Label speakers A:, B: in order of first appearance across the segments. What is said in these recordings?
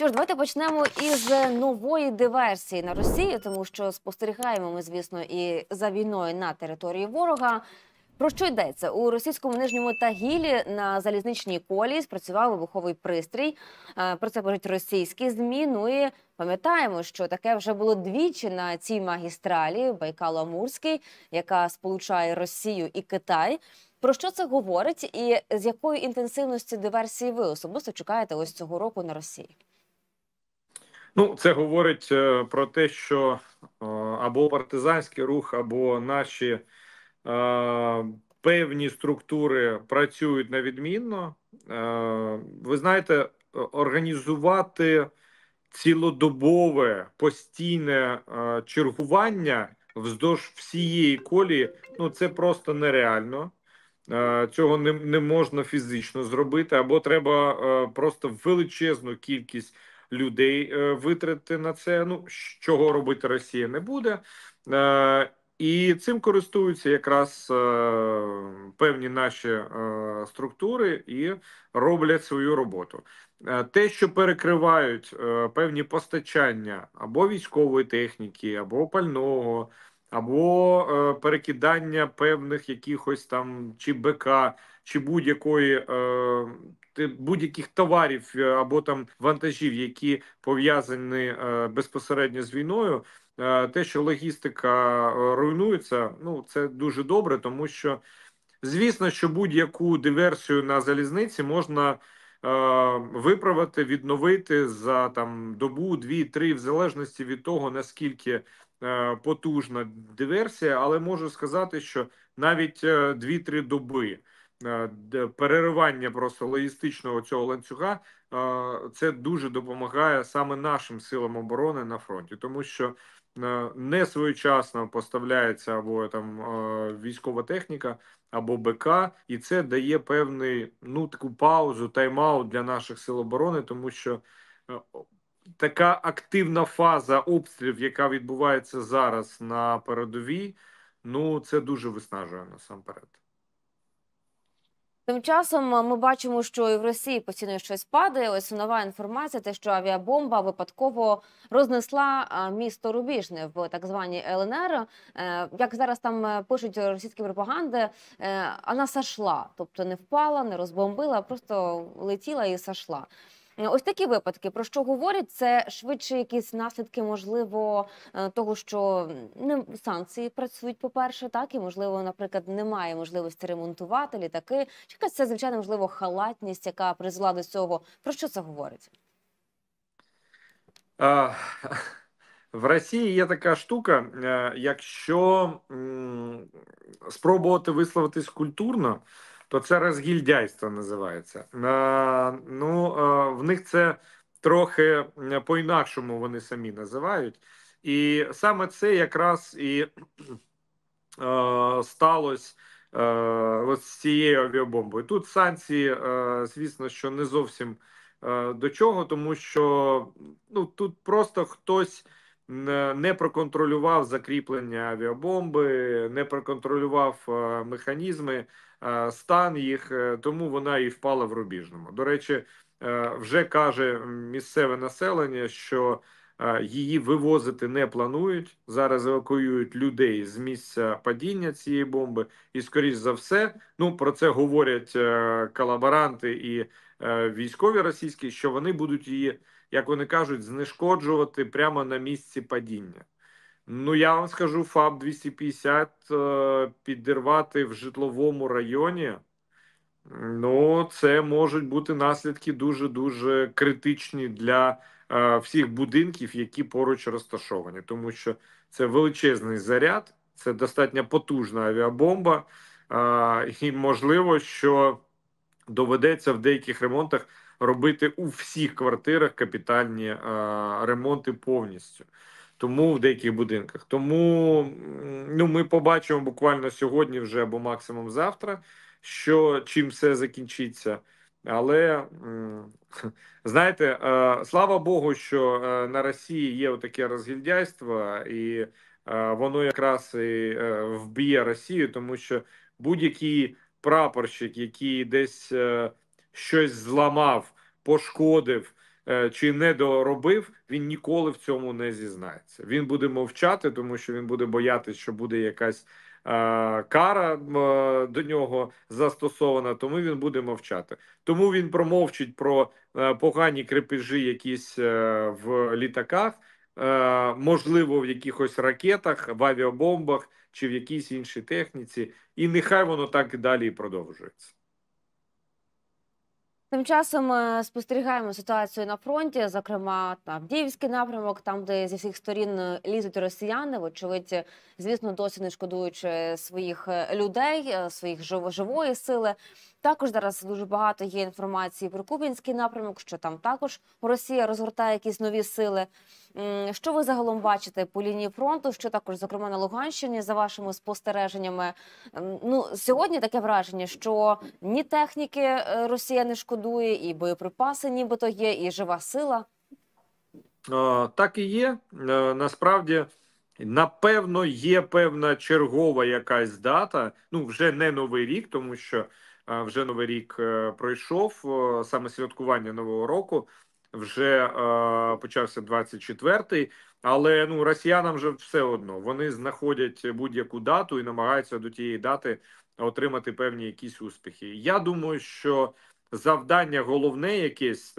A: Що ж, давайте почнемо із нової диверсії на Росії, тому що спостерігаємо ми, звісно, і за війною на території ворога. Про що йдеться у російському нижньому тагілі на залізничній колії спрацював вибуховий пристрій. Е, про це кажуть російські змі. Ну і пам'ятаємо, що таке вже було двічі на цій магістралі Байкало-Амурській, яка сполучає Росію і Китай. Про що це говорить, і з якою інтенсивності диверсії ви особисто чекаєте ось цього року на Росії?
B: Ну, це говорить е, про те, що е, або партизанський рух, або наші е, певні структури працюють невідмінно. ви знаєте, організувати цілодобове постійне чергування вздовж всієї колії, ну це просто нереально. Цього не не можна фізично зробити, або треба просто величезну кількість людей е, витрати на це. Ну чого робити Росія не буде. Е, і цим користуються якраз е, певні наші структури і роблять свою роботу. те, що перекривають певні постачання або військової техніки, або пального, або перекидання певних якихось там чи БК, чи будь-якої Е, будь-яких товарів е, або там вантажів, які пов'язані е, безпосередньо з війною. Те, що логістика руйнується, ну це дуже добре, тому що звісно, що будь-яку диверсію на залізниці можна. Виправити, відновити за там добу, дві-три, в залежності від того наскільки е, потужна диверсія, але можу сказати, що навіть дві-три доби. Е, переривання просто логістичного цього ланцюга е, це дуже допомагає саме нашим силам оборони на фронті, тому що е, не своєчасно поставляється або там військова техніка, або БК, і це дає певний ну таку паузу, тайм-аут для наших сил оборони, тому що така активна фаза обстрілів, яка відбувається зараз на передовій, ну це дуже виснажує насамперед.
A: Тим часом е, ми бачимо, що і в Росії постійно щось падає. Ось нова інформація, те, що авіабомба випадково рознесла е, місто Рубіжне в так званій ЛНР. Е, як зараз там пишуть російські пропаганди, вона сошла, тобто не впала, не розбомбила, просто летіла і сошла. Е, ось такі випадки, про що говорять, це швидше якісь наслідки, можливо, е, того, що не санкції працюють, по перше, так і можливо, наприклад, немає можливості ремонтувати літаки. Якась це звичайно можливо халатність, яка призвела до цього. Про що це говорить?
B: в Росії є така штука, е, якщо спробувати висловитись культурно то це розгільдяйство називається. Ну е, в них це трохи по-інакшому вони самі називають, і саме це якраз і е, сталося е, ось з цією авіабомбою. Тут санкції, звісно, що не зовсім до чого, тому що ну тут просто хтось не проконтролював закріплення авіабомби, не проконтролював е, механізми, е, стан їх, е, тому вона і впала в рубіжному. До речі, вже каже місцеве населення, що її вивозити не планують. Зараз евакуюють людей з місця падіння цієї бомби, і скоріш за все, ну про це говорять колаборанти і. Е, військові російські, що вони будуть її, як вони кажуть, знешкоджувати прямо на місці падіння. Ну, я вам скажу, ФАБ 250 е, підірвати в житловому районі. Ну, це можуть бути наслідки дуже дуже критичні для е, всіх будинків, які поруч розташовані, тому що це величезний заряд, це достатньо потужна авіабомба, е, і можливо, що доведеться в деяких ремонтах робити у всіх квартирах капітальні е, ремонти повністю. Тому в деяких будинках. Тому ну, ми побачимо буквально сьогодні, вже або максимум завтра, що чим все закінчиться. Але знаєте, е, слава Богу, що е, на Росії є таке розгільдяйство, і е, воно якраз і вб'є Росію, тому що будь-які прапорщик, який десь е, щось зламав, пошкодив е, чи не доробив, він ніколи в цьому не зізнається. Він буде мовчати, тому що він буде боятися, що буде якась. Е, кара до нього застосована, тому він буде мовчати. Тому він промовчить про погані крепежі якісь в літаках, можливо, в якихось ракетах, в авіабомбах чи в якійсь іншій техніці, і нехай воно так і далі і продовжується.
A: Тим часом е, спостерігаємо ситуацію на фронті, зокрема на Авдіївський напрямок, там де зі всіх сторін е, лізуть росіяни, вочевидь, звісно, досі не шкодуючи своїх е, людей, своїх живої сили. Також зараз дуже багато є інформації про Кубінський напрямок, що там також Росія розгортає якісь нові сили. Що ви загалом бачите по лінії фронту? Що також, зокрема, на Луганщині, за вашими спостереженнями? Ну сьогодні таке враження, що ні техніки е, Росія не шкодує, і боєприпаси, нібито є, і жива сила.
B: Е, так і є. Е, насправді, напевно, є певна чергова якась дата. Ну, вже не новий рік, тому що Е, вже новий рік е, пройшов. Е, саме святкування нового року вже почався 24-й, але ну росіянам вже все одно вони знаходять будь-яку дату і намагаються до тієї дати отримати певні якісь успіхи. Я думаю, що завдання головне, якесь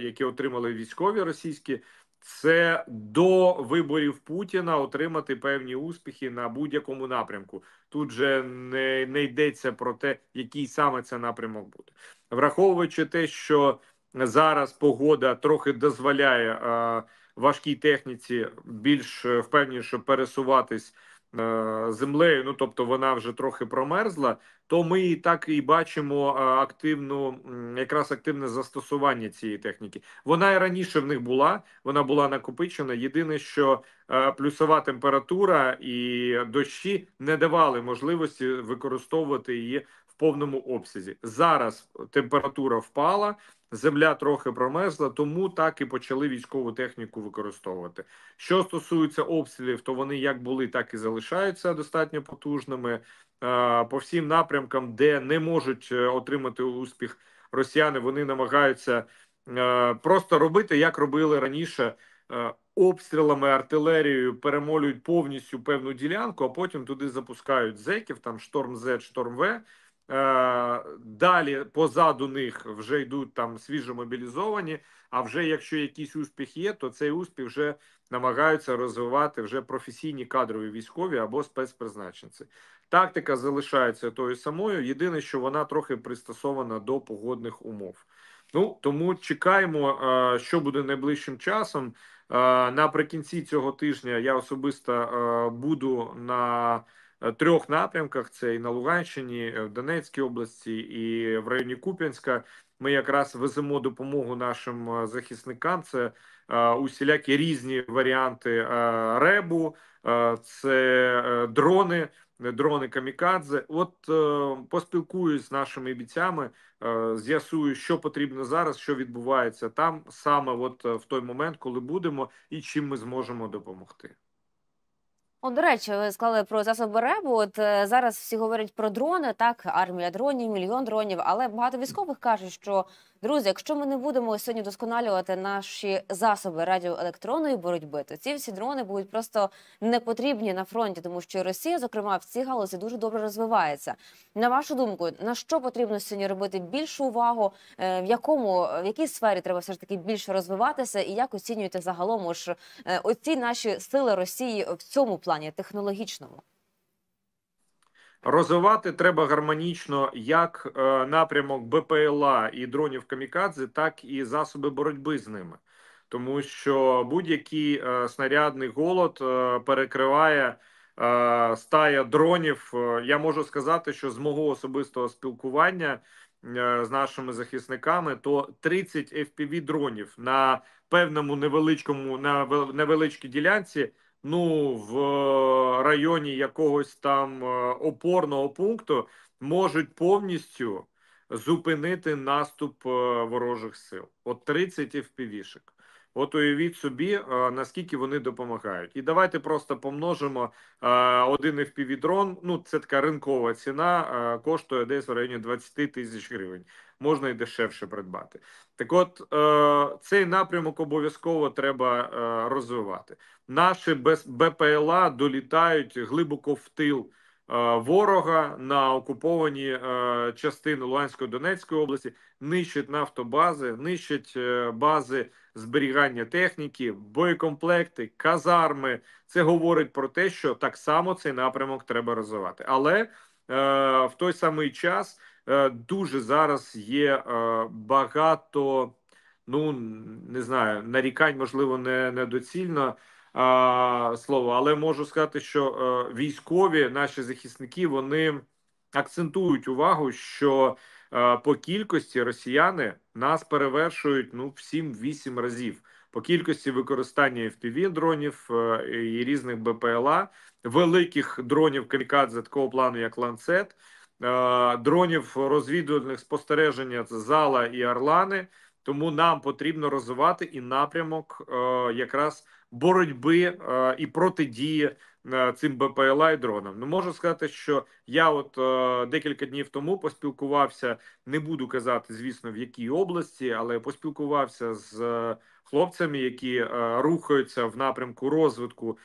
B: яке отримали військові російські. Це до виборів Путіна отримати певні успіхи на будь-якому напрямку. Тут же не, не йдеться про те, який саме це напрямок буде, враховуючи те, що зараз погода трохи дозволяє а, е, важкій техніці більш е, впевніше пересуватись. Е, землею, ну тобто вона вже трохи промерзла, то ми і так і бачимо е, активну, якраз активне застосування цієї техніки. Вона і раніше в них була, вона була накопичена. Єдине, що е, плюсова температура і дощі не давали можливості використовувати її повному обсязі. Зараз температура впала, земля трохи промерзла, тому так і почали військову техніку використовувати. Що стосується обстрілів, то вони як були, так і залишаються достатньо потужними е, по всім напрямкам, де не можуть е, отримати успіх росіяни. Вони намагаються е, просто робити, як робили раніше. Обстрілами артилерією перемолюють повністю певну ділянку, а потім туди запускають зеків, там шторм З, шторм В. Е, далі позаду них вже йдуть там свіжо мобілізовані. А вже якщо якийсь успіх є, то цей успіх вже намагаються розвивати вже професійні кадрові військові або спецпризначенці. Тактика залишається тою самою. Єдине, що вона трохи пристосована до погодних умов. Ну тому чекаємо, е, що буде найближчим часом. Е, наприкінці цього тижня я особисто буду на Е, трьох напрямках: це і на Луганщині, е, в Донецькій області, і в районі Куп'янська. Ми якраз веземо допомогу нашим е, захисникам. Це усілякі різні варіанти ребу, це дрони. Дрони камікадзе, от е, поспілкуюсь з нашими бійцями, е, з'ясую, що потрібно зараз, що відбувається там саме, от в той момент, коли будемо, і чим ми зможемо допомогти.
A: О, до речі, ви сказали про засоби ребу. От е, зараз всі говорять про дрони, так армія дронів, мільйон дронів. Але багато військових кажуть, що друзі, якщо ми не будемо сьогодні досконалювати наші засоби радіоелектронної боротьби, то ці всі дрони будуть просто непотрібні на фронті, тому що Росія, зокрема, в цій галузі дуже добре розвивається. На вашу думку, на що потрібно сьогодні робити більшу увагу? Е, в якому в якій сфері треба все ж таки більше розвиватися, і як оцінюєте загалом ж е, оці наші сили Росії в цьому плані? плані технологічному?
B: Розвивати треба гармонічно як е, напрямок БПЛА і дронів камікадзе, так і засоби боротьби з ними, тому що будь-який е, снарядний голод е, перекриває е, стая дронів. Е, я можу сказати, що з мого особистого спілкування е, з нашими захисниками то 30 fpv дронів на певному невеличкому на невеличкій ділянці ну в е, районі якогось там е, опорного пункту можуть повністю зупинити наступ е, ворожих сил. От 30 впівішек. От уявіть собі, наскільки вони допомагають, і давайте просто помножимо один FPV-дрон, Ну це така ринкова ціна, коштує десь в районі 20 тисяч гривень можна і дешевше придбати. Так, от е, цей напрямок обов'язково треба е, розвивати. Наші БПЛА долітають глибоко в тил. Е, ворога на окуповані е, частини Луганської Донецької області нищать нафтобази, нищать е, бази зберігання техніки, боєкомплекти, казарми. Це говорить про те, що так само цей напрямок треба розвивати, але е, в той самий час Е, дуже зараз є е, багато, ну не знаю, нарікань, можливо, не недоцільно е, слово, але можу сказати, що військові наші захисники вони акцентують увагу, що по кількості росіяни нас перевершують ну в 7-8 разів. По кількості використання fpv дронів і різних БПЛА, великих дронів камікадзе такого плану, як ланцет. Е, дронів розвідувальних спостереження це зала і орлани. Тому нам потрібно розвивати і напрямок е, якраз боротьби е, і протидії цим БПЛА і дронам. Ну можу сказати, що я от декілька днів тому поспілкувався. Не буду казати, звісно, в якій області, але поспілкувався з хлопцями, які рухаються в напрямку розвитку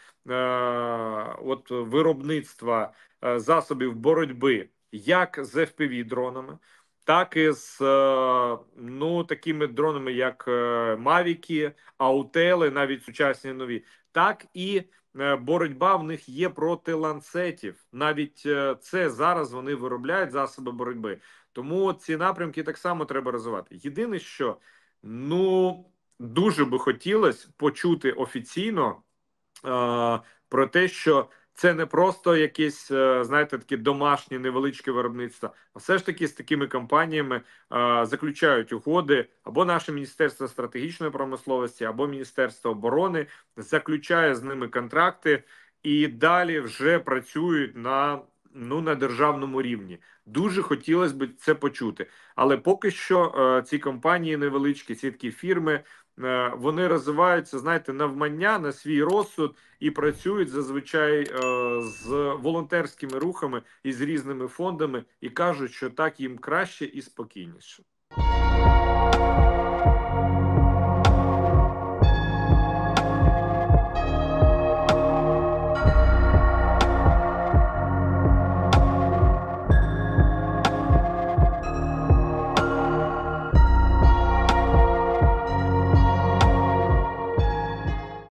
B: от виробництва засобів боротьби як з fpv дронами, так і з е, ну такими дронами, як е, Мавіки, Аутели, навіть сучасні нові, так і е, боротьба в них є проти ланцетів. Навіть це зараз вони виробляють засоби боротьби. Тому ці напрямки так само треба розвивати. Єдине, що ну дуже би хотілося почути офіційно е, про те, що це не просто якісь, е, знаєте, такі домашні невеличкі виробництва, а все ж таки з такими компаніями е, заключають угоди або наше міністерство стратегічної промисловості, або міністерство оборони заключає з ними контракти і далі вже працюють на ну на державному рівні. Дуже хотілося б це почути, але поки що е, ці компанії невеличкі, ці такі фірми. Е, вони розвиваються, знаєте, навмання на свій розсуд і працюють зазвичай е, з волонтерськими рухами і з різними фондами, і кажуть, що так їм краще і спокійніше.